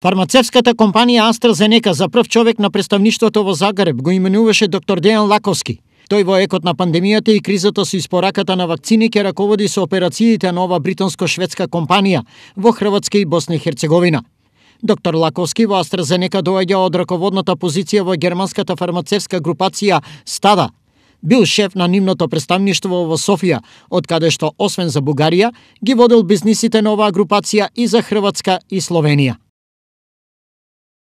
Фармацевската компанија AstraZeneca за прв човек на представништвото во Загреб го именуваше доктор Дејан Лаковски. Тој во екот на пандемијата и кризата со испораката на вакцини ќе раководи со операциите на ова британско-шведска компанија во Хрватска и Босна и Херцеговина. Доктор Лаковски во AstraZeneca доаѓа од раководната позиција во германската фармацевска групација Стада, бил шеф на нивното представништво во Софија, од каде што освен за Бугарија ги водел бизнисите на оваа групација и за Хрватска и Словенија.